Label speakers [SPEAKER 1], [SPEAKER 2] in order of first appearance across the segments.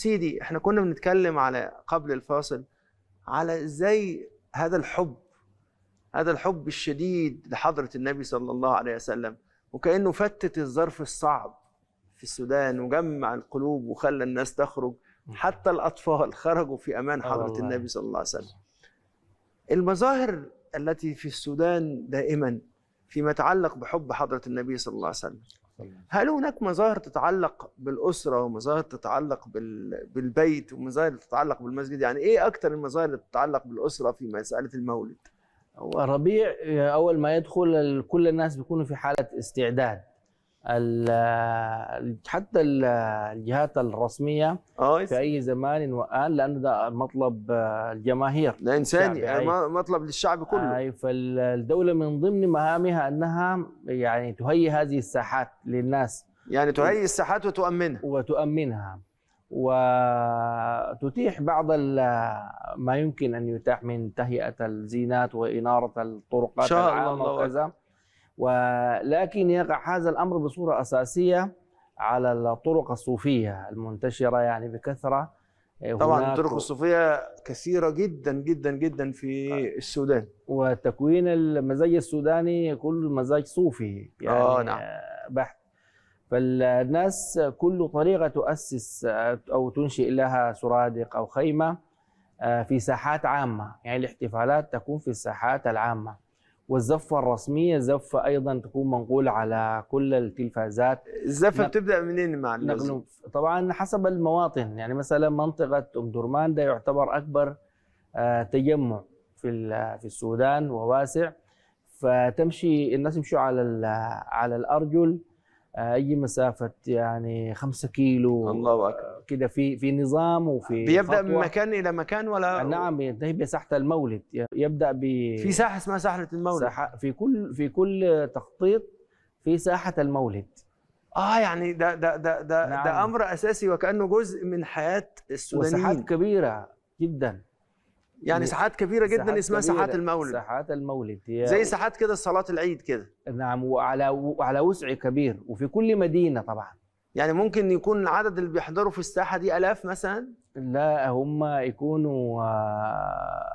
[SPEAKER 1] سيدي احنا كنا بنتكلم على قبل الفاصل على ازاي هذا الحب هذا الحب الشديد لحضرة النبي صلى الله عليه وسلم وكأنه فتت الظرف الصعب في السودان وجمع القلوب وخلى الناس تخرج حتى الأطفال خرجوا في أمان حضرة النبي صلى الله عليه وسلم المظاهر التي في السودان دائما فيما يتعلق بحب حضرة النبي صلى الله عليه وسلم هل هناك مظاهر تتعلق بالاسره ومظاهر تتعلق بالبيت ومظاهر تتعلق بالمسجد يعني ايه اكثر المظاهر اللي تتعلق بالاسره في مساله
[SPEAKER 2] المولد هو ربيع اول ما يدخل كل الناس بيكونوا في حاله استعداد حتى الجهات الرسميه آه، في اي زمان وان لانه ده مطلب آه، الجماهير الانساني انساني مطلب للشعب كله اي فالدوله من ضمن مهامها انها يعني تهيئ هذه الساحات للناس يعني تهيئ الساحات وتؤمنها وتؤمنها وتتيح بعض ما يمكن ان يتاح من تهيئه الزينات واناره الطرقات العامه وكذا ولكن يقع هذا الأمر بصورة أساسية على الطرق الصوفية المنتشرة يعني بكثرة إيه، طبعا الطرق الصوفية كثيرة جدا جدا جدا في آه. السودان وتكوين المزاج السوداني كل مزاج صوفي يعني آه نعم. آه، بحت فالناس كل طريقة تؤسس آه، أو تنشئ لها سرادق أو خيمة آه، في ساحات عامة يعني الاحتفالات تكون في الساحات العامة والزفه الرسميه زفه ايضا تكون منقوله على كل التلفازات الزفه بتبدا منين مع نقل طبعا حسب المواطن يعني مثلا منطقه ام درمان ده يعتبر اكبر آه، تجمع في في السودان وواسع فتمشي الناس يمشوا على على الارجل آه، اي مسافه يعني 5 كيلو الله اكبر كده في في نظام وفي بيبدا خطوة. من مكان الى مكان ولا نعم ينتهي بساحه المولد يبدا ب في ساحه اسمها ساحه المولد ساحة في كل في كل تخطيط في ساحه المولد
[SPEAKER 1] اه يعني ده ده ده ده,
[SPEAKER 2] نعم. ده امر اساسي وكانه جزء من حياه السودانيين وساحات كبيره جدا يعني ساحات كبيره جدا ساحات اسمها كبيرة ساحات المولد ساحات المولد هي زي ساحات كده صلاه العيد كده نعم وعلى وعلى وسع كبير وفي كل مدينه طبعا يعني ممكن يكون العدد اللي بيحضروا في الساحه دي الاف مثلا لا هم يكونوا آه،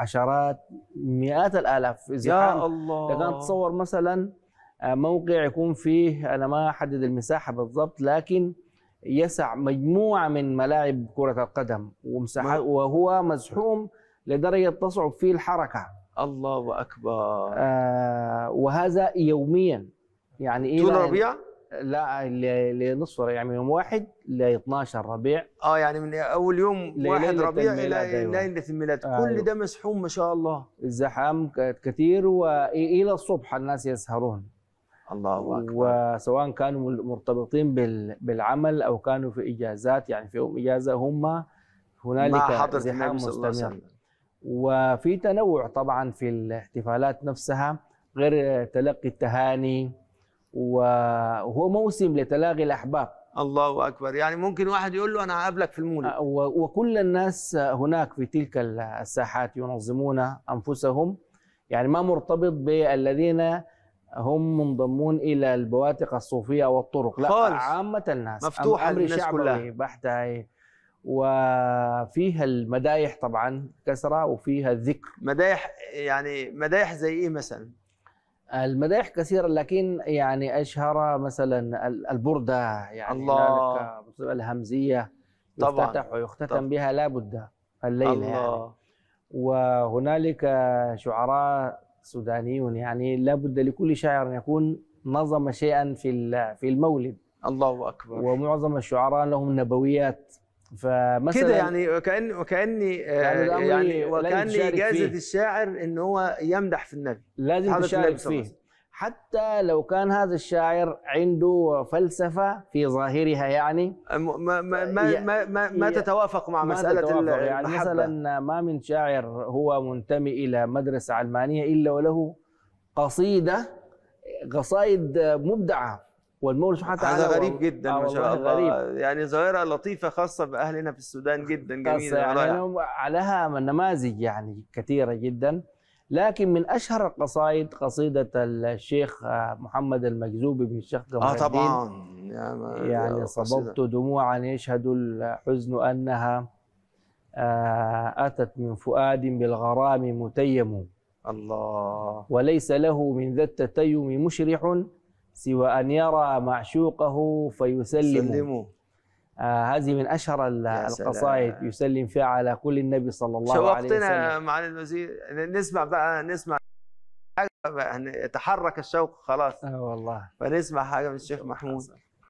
[SPEAKER 2] عشرات مئات الالاف اذا يا الله كان تصور مثلا آه، موقع يكون فيه انا ما احدد المساحه بالضبط لكن يسع مجموعه من ملاعب كره القدم ومساحات وهو مزحوم لدرجه تصعب فيه الحركه
[SPEAKER 1] الله اكبر
[SPEAKER 2] آه وهذا يوميا يعني إيه طول الربيع لا لنصف يعني يوم واحد ل 12 ربيع
[SPEAKER 1] اه يعني من اول يوم واحد ربيع الى أيوة. ليله
[SPEAKER 2] الميلاد آه كل أيوة. ده مزحوم ما شاء الله الزحام كثير والى الصبح الناس يسهرون الله اكبر وسواء كانوا مرتبطين بالعمل او كانوا في اجازات يعني في يوم اجازه هم هنالك زحام مستمر وفي تنوع طبعا في الاحتفالات نفسها غير تلقي التهاني وهو موسم لتلاغي الأحباب الله أكبر يعني ممكن واحد يقول له أنا هقابلك في المولد أه، وكل الناس هناك في تلك الساحات ينظمون أنفسهم يعني ما مرتبط بالذين هم منضمون الى البواتق الصوفيه والطرق لا خالص. عامه الناس مفتوحه أمر للناس كلها بحته وفيها المدايح طبعا كثره وفيها الذكر مدايح يعني مدايح زي ايه مثلا المدايح كثيرة لكن يعني أشهر مثلا البردة يعني الله هنالك الهمزية
[SPEAKER 1] طبعا يفتتح ويختتم طبعا بها
[SPEAKER 2] لابد الليلة يعني. الله يعني وهنالك شعراء سودانيون يعني لابد لكل شاعر أن يكون نظم شيئا في في المولد الله أكبر ومعظم الشعراء لهم نبويات فمثلا كده يعني
[SPEAKER 1] وكان وكاني آه، يعني, يعني وكاني اجازه الشاعر
[SPEAKER 2] ان هو يمدح في النبي لازم تشارك فيه حتى لو كان هذا الشاعر عنده فلسفه في ظاهرها يعني ما ما ما ما, ما تتوافق مع ما مساله تتوافق يعني المحبة. مثلا ما من شاعر هو منتمي الى مدرسه علمانيه الا وله قصيده قصائد مبدعه والمول سبحانه وتعالى هذا غريب جدا آه ما شاء الله غريب.
[SPEAKER 1] يعني ظاهره لطيفه خاصه باهلنا في السودان جدا جميله يعني
[SPEAKER 2] عليها نماذج يعني كثيره جدا لكن من اشهر القصائد قصيده الشيخ محمد المجذوب بن الشيخ قمر اه طبعا يعني, يعني صببت دموعا يشهد الحزن انها آه، اتت من فؤاد بالغرام متيم الله وليس له من ذا التتيم مشرح سوى أن يرى معشوقه فيسلم آه هذه من أشهر القصائد يسلم فيها على كل النبي صلى الله عليه وسلم شوقتنا
[SPEAKER 1] معالي الوزير نسمع بقى نسمع يعني يتحرك الشوق خلاص اه والله فنسمع حاجه من الشيخ محمود